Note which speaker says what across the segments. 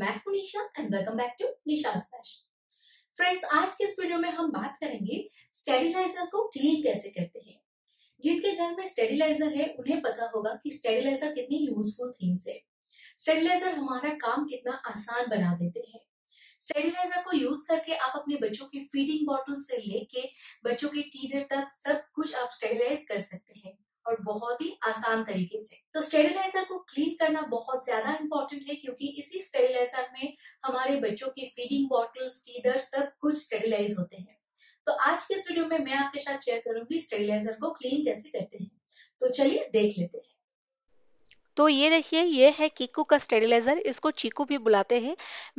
Speaker 1: मैं हूं Nisha and welcome back to Nisha special friends आज के इस वीडियो में हम बात करेंगे स्टेरिलाइजर को क्लीन कैसे करते हैं जिनके घर में स्टेरिलाइजर है उन्हें पता होगा कि स्टेरिलाइजर कितनी यूजफुल थिंग्स है स्टेरिलाइजर हमारा काम कितना आसान बना देते हैं स्टेरिलाइजर को यूज करके आप अपने बच्चों के फीडिंग बॉटल से लेके बच्चों के टीनर तक सब कुछ आप स्टेरिलाइज कर सकते हैं और बहुत ही आसान तरीके से तो स्टेरिलाइजर को क्लीन करना बहुत ज्यादा इंपॉर्टेंट है क्योंकि इसी स्टेरिलाइजर में हमारे बच्चों की फीडिंग बॉटल्स टीदर सब कुछ स्टेरिलाइज होते हैं तो आज के इस वीडियो में मैं आपके साथ शेयर करूंगी स्टेरिलाइजर को क्लीन कैसे करते हैं तो चलिए देख लेते हैं
Speaker 2: तो ये देखिए ये है कीकू का स्टेरिलाइजर इसको चीकू भी बुलाते हैं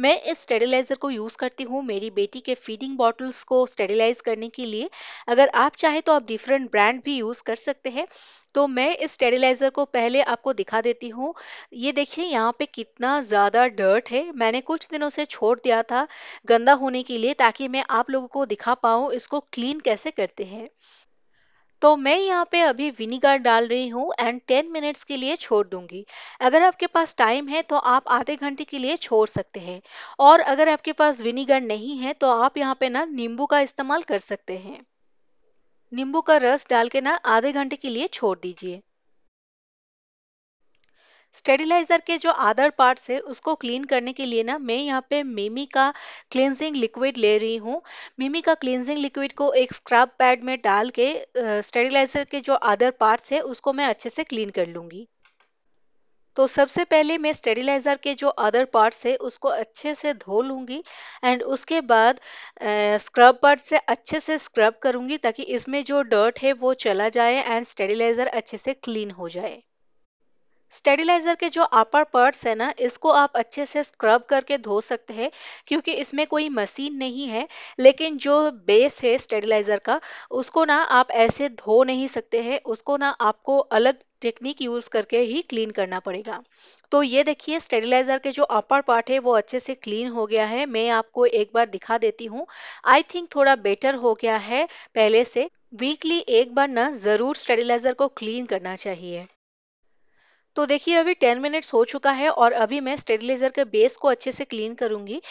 Speaker 2: मैं इस स्टेरिलाइजर को यूज़ करती हूँ मेरी बेटी के फीडिंग बॉटल्स को स्टेरिलाइज करने के लिए अगर आप चाहें तो आप डिफरेंट ब्रांड भी यूज़ कर सकते हैं तो मैं इस स्टेरिलाइज़र को पहले आपको दिखा देती हूँ ये देखिए यहाँ पे कितना ज़्यादा डर्ट है मैंने कुछ दिनों से छोड़ दिया था गंदा होने के लिए ताकि मैं आप लोगों को दिखा पाऊँ इसको क्लीन कैसे करते हैं तो मैं यहाँ पे अभी विनीगर डाल रही हूँ एंड टेन मिनट्स के लिए छोड़ दूंगी अगर आपके पास टाइम है तो आप आधे घंटे के लिए छोड़ सकते हैं और अगर आपके पास विनीगर नहीं है तो आप यहाँ पे ना नींबू का इस्तेमाल कर सकते हैं नींबू का रस डाल के ना आधे घंटे के लिए छोड़ दीजिए स्टेरिलाइजर के जो अदर पार्ट्स है उसको क्लीन करने के लिए ना मैं यहाँ पे मिमी का क्लिनजिंग लिक्विड ले रही हूँ मिमी का क्लिनजिंग लिक्विड को एक स्क्रब पैड में डाल के स्टेरिलाइजर के जो अदर पार्ट्स है उसको मैं अच्छे से क्लीन कर लूँगी तो सबसे पहले मैं स्टेरिलाइज़र के जो अदर पार्ट्स है उसको अच्छे से धो लूँगी एंड उसके बाद स्क्रब पार्ट से अच्छे से स्क्रब करूँगी ताकि इसमें जो डर्ट है वो चला जाए एंड स्टेरिलाइज़र अच्छे से क्लीन हो जाए स्टेडिलाइजर के जो अपर पार्ट्स है ना इसको आप अच्छे से स्क्रब करके धो सकते हैं क्योंकि इसमें कोई मशीन नहीं है लेकिन जो बेस है स्टेडिलाइज़र का उसको ना आप ऐसे धो नहीं सकते हैं उसको ना आपको अलग टेक्निक यूज़ करके ही क्लीन करना पड़ेगा तो ये देखिए स्टेडिलाइजर के जो अपर पार्ट है वो अच्छे से क्लीन हो गया है मैं आपको एक बार दिखा देती हूँ आई थिंक थोड़ा बेटर हो गया है पहले से वीकली एक बार ना ज़रूर स्टेडिलाइज़र को क्लीन करना चाहिए तो देखिए अभी टेन मिनट्स हो चुका है और अभी मैं स्टेबलाइज़र के बेस को अच्छे से क्लीन करूंगी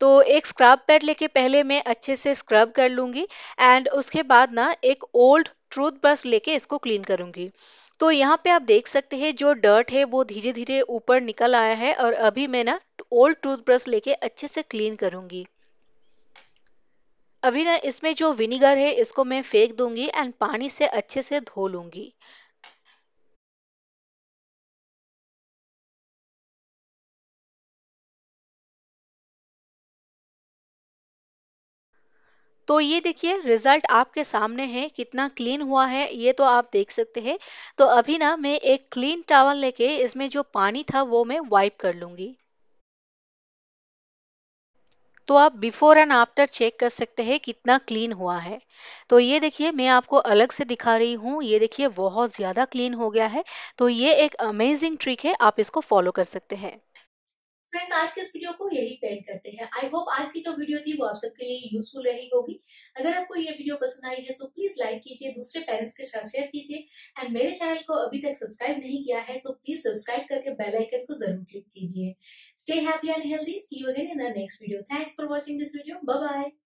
Speaker 2: तो एक स्क्रब पैड लेके पहले मैं अच्छे से स्क्रब कर लूंगी एंड उसके बाद ना एक ओल्ड ट्रूथ ब्रश लेके इसको क्लीन करूंगी तो यहाँ पे आप देख सकते हैं जो डर्ट है वो धीरे धीरे ऊपर निकल आया है और अभी मैं ना ओल्ड टूथ ब्रश लेके अच्छे से क्लीन करूंगी अभी ना इसमें जो विनीगर है इसको मैं फेंक दूंगी एंड पानी से अच्छे से धो लूंगी तो ये देखिए रिजल्ट आपके सामने है कितना क्लीन हुआ है ये तो आप देख सकते हैं तो अभी ना मैं एक क्लीन टावल लेके इसमें जो पानी था वो मैं वाइप कर लूंगी तो आप बिफोर एंड आफ्टर चेक कर सकते हैं कितना क्लीन हुआ है तो ये देखिए मैं आपको अलग से दिखा रही हूँ ये देखिए बहुत ज़्यादा क्लीन हो गया है तो ये एक अमेजिंग ट्रिक है आप इसको फॉलो कर सकते हैं
Speaker 1: फ्रेंड्स आज के इस वीडियो को यही पेंट करते हैं आई होप आज की जो वीडियो थी वो आप सबके लिए यूजफुल रही होगी अगर आपको ये वीडियो पसंद आई है तो प्लीज लाइक कीजिए दूसरे पेरेंट्स के साथ शेयर कीजिए एंड मेरे चैनल को अभी तक सब्सक्राइब नहीं किया है सो प्लीज सब्सक्राइब करके बेल आइकन को जरूर क्लिक कीजिए stay happy and healthy see you again in the next video thanks for watching this video bye